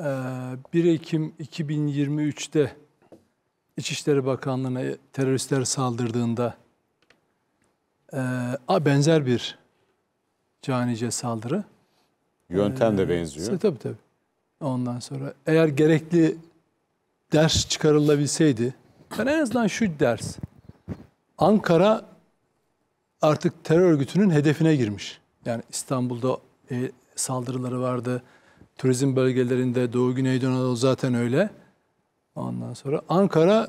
1 ee, Ekim 2023'te İçişleri Bakanlığı'na teröristler saldırdığında ee, benzer bir canice saldırı. Yöntem de ee, benziyor. tabii tabii. Ondan sonra eğer gerekli ders çıkarılabilseydi, ben en azından şu ders, Ankara artık terör örgütünün hedefine girmiş. Yani İstanbul'da e, saldırıları vardı, turizm bölgelerinde Doğu Güneydoğu Anadolu zaten öyle. Ondan sonra Ankara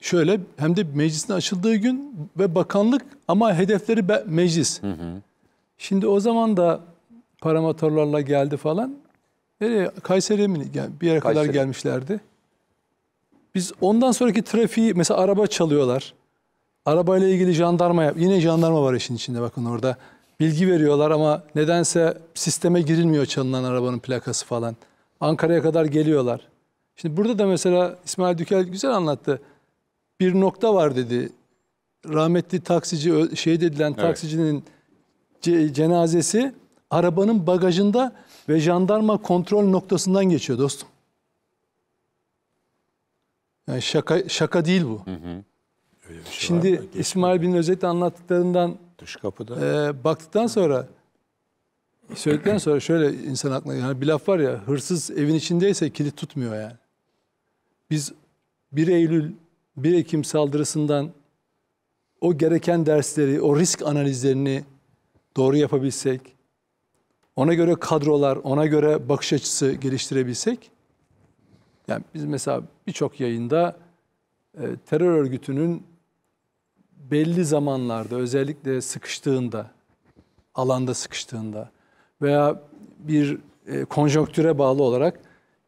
şöyle hem de meclisin açıldığı gün ve bakanlık ama hedefleri be, meclis. Hı hı. Şimdi o zaman da paramotorlarla geldi falan. Nereye? Kayseri'ye mi? Yani bir yere Kayseri. kadar gelmişlerdi. Biz ondan sonraki trafiği mesela araba çalıyorlar. Arabayla ilgili jandarma yap. Yine jandarma var işin içinde bakın orada bilgi veriyorlar ama nedense sisteme girilmiyor çalınan arabanın plakası falan. Ankara'ya kadar geliyorlar. Şimdi burada da mesela İsmail Dükel güzel anlattı. Bir nokta var dedi. Rahmetli taksici, şey edilen taksicinin evet. cenazesi arabanın bagajında ve jandarma kontrol noktasından geçiyor dostum. Yani şaka şaka değil bu. Hı hı. şey Şimdi İsmail bin özetle anlattıklarından Dış kapıda. Ee, baktıktan sonra söyledikten sonra şöyle insan aklına yani bir laf var ya hırsız evin içindeyse kilit tutmuyor yani. Biz 1 Eylül 1 Ekim saldırısından o gereken dersleri, o risk analizlerini doğru yapabilsek, ona göre kadrolar, ona göre bakış açısı geliştirebilsek, yani biz mesela birçok yayında e, terör örgütünün belli zamanlarda özellikle sıkıştığında, alanda sıkıştığında veya bir e, konjonktüre bağlı olarak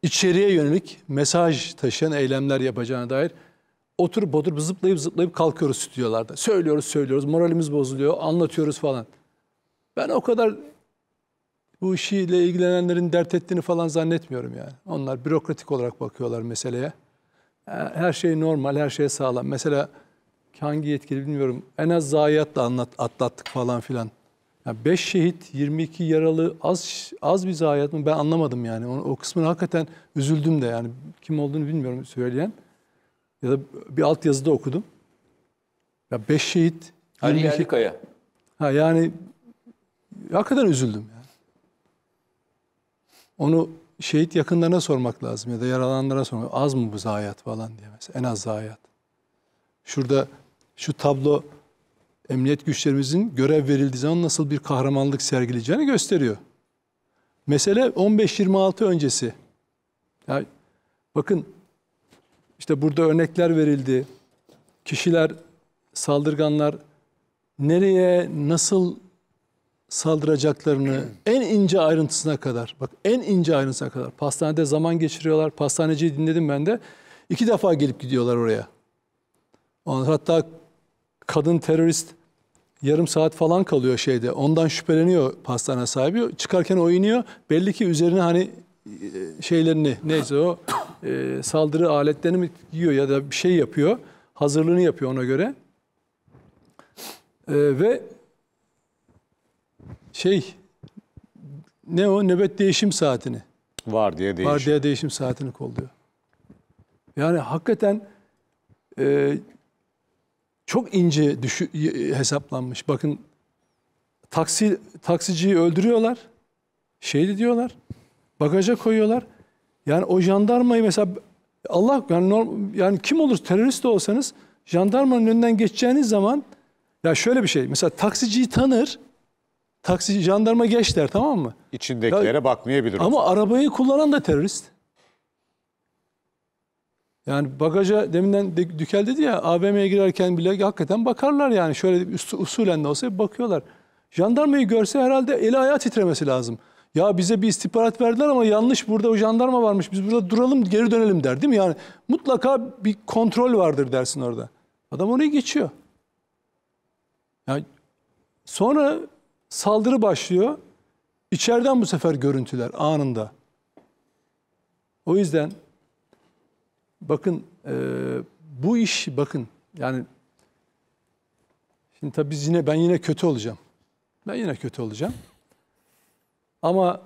içeriye yönelik mesaj taşıyan eylemler yapacağına dair oturup oturup zıplayıp zıplayıp kalkıyoruz stüdyolarda. Söylüyoruz söylüyoruz moralimiz bozuluyor anlatıyoruz falan. Ben o kadar bu işiyle ilgilenenlerin dert ettiğini falan zannetmiyorum yani. Onlar bürokratik olarak bakıyorlar meseleye. E, her şey normal, her şey sağlam. Mesela hangi yetkili bilmiyorum. En az zayiatla anlat, atlattık falan filan. Yani beş şehit, 22 yaralı az az bir zayiat mı ben anlamadım yani. O, o kısmını hakikaten üzüldüm de yani kim olduğunu bilmiyorum söyleyen. Ya da bir altyazıda okudum. Ya beş şehit. Ali 22... Yerlikaya. Ha yani hakikaten üzüldüm yani. Onu şehit yakınlarına sormak lazım ya da yaralananlara sormak. Az mı bu zayiat falan diye mesela en az zayiat. Şurada şu tablo emniyet güçlerimizin görev verildiği zaman nasıl bir kahramanlık sergileyeceğini gösteriyor. Mesele 15-26 öncesi. Yani bakın işte burada örnekler verildi. Kişiler, saldırganlar nereye, nasıl saldıracaklarını en ince ayrıntısına kadar, bak en ince ayrıntısına kadar. Pastanede zaman geçiriyorlar. Pastaneciyi dinledim ben de. İki defa gelip gidiyorlar oraya. Hatta kadın terörist yarım saat falan kalıyor şeyde. Ondan şüpheleniyor pastane sahibi. Çıkarken o iniyor. Belli ki üzerine hani e, şeylerini neyse o e, saldırı aletlerini mi giyiyor ya da bir şey yapıyor. Hazırlığını yapıyor ona göre. E, ve şey ne o nöbet değişim saatini. Var diye değişim. Var diye değişim saatini kolluyor. Yani hakikaten e, çok ince düşü, e, hesaplanmış. Bakın taksi taksiciyi öldürüyorlar. Şeydi diyorlar. Bagaja koyuyorlar. Yani o jandarmayı mesela Allah yani norm, yani kim olur terörist de olsanız jandarmanın önünden geçeceğiniz zaman ya şöyle bir şey. Mesela taksiciyi tanır. taksi jandarma geç der tamam mı? İçindekilere ya, bakmayabilir. Ama arabayı kullanan da terörist. Yani bagaja deminden Dükel dedi ya AVM'ye girerken bile hakikaten bakarlar yani. Şöyle us usulen de olsa bakıyorlar. Jandarmayı görse herhalde eli ayağı titremesi lazım. Ya bize bir istihbarat verdiler ama yanlış burada o jandarma varmış. Biz burada duralım geri dönelim der değil mi? Yani mutlaka bir kontrol vardır dersin orada. Adam orayı geçiyor. Yani sonra saldırı başlıyor. İçeriden bu sefer görüntüler anında. O yüzden Bakın e, bu iş bakın yani şimdi tabii biz yine ben yine kötü olacağım. Ben yine kötü olacağım. Ama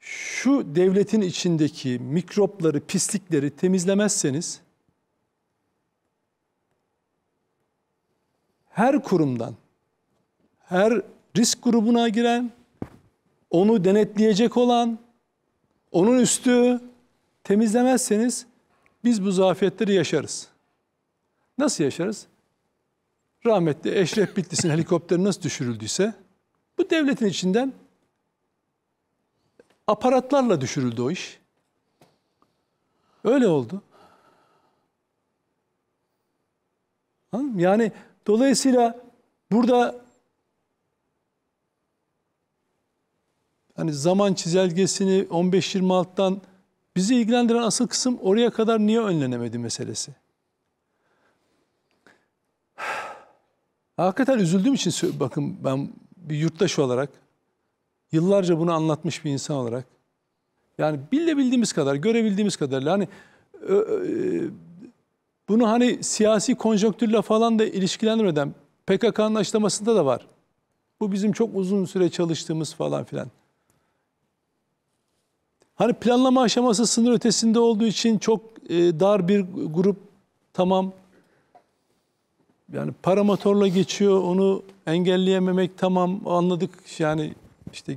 şu devletin içindeki mikropları, pislikleri temizlemezseniz her kurumdan, her risk grubuna giren, onu denetleyecek olan, onun üstü temizlemezseniz biz bu zafiyetleri yaşarız. Nasıl yaşarız? Rahmetli Eşref Bitlis'in helikopteri nasıl düşürüldüyse bu devletin içinden aparatlarla düşürüldü o iş. Öyle oldu. Yani dolayısıyla burada hani zaman çizelgesini 15-26'dan Bizi ilgilendiren asıl kısım oraya kadar niye önlenemedi meselesi. Hakikaten üzüldüğüm için bakın ben bir yurttaş olarak yıllarca bunu anlatmış bir insan olarak yani bilebildiğimiz kadar, görebildiğimiz kadar hani e, e, bunu hani siyasi konjonktürle falan da ilişkilendirmeden PKK'nın açıklamasında da var. Bu bizim çok uzun süre çalıştığımız falan filan. Hani planlama aşaması sınır ötesinde olduğu için çok e, dar bir grup tamam. Yani paramotorla geçiyor onu engelleyememek tamam anladık yani işte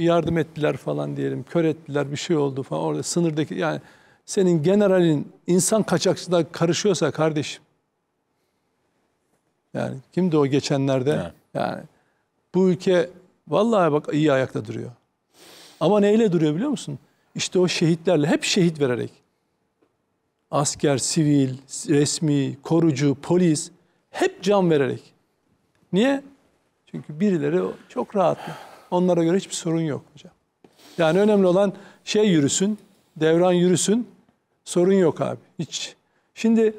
yardım ettiler falan diyelim kör ettiler bir şey oldu falan orada sınırdaki yani senin generalin insan kaçakçılığa karışıyorsa kardeşim yani kimdi o geçenlerde yani, yani bu ülke vallahi bak iyi ayakta duruyor. Ama neyle duruyor biliyor musun? İşte o şehitlerle hep şehit vererek. Asker, sivil, resmi, korucu, polis hep can vererek. Niye? Çünkü birileri çok rahatlı. Onlara göre hiçbir sorun yok hocam. Yani önemli olan şey yürüsün, devran yürüsün, sorun yok abi hiç. Şimdi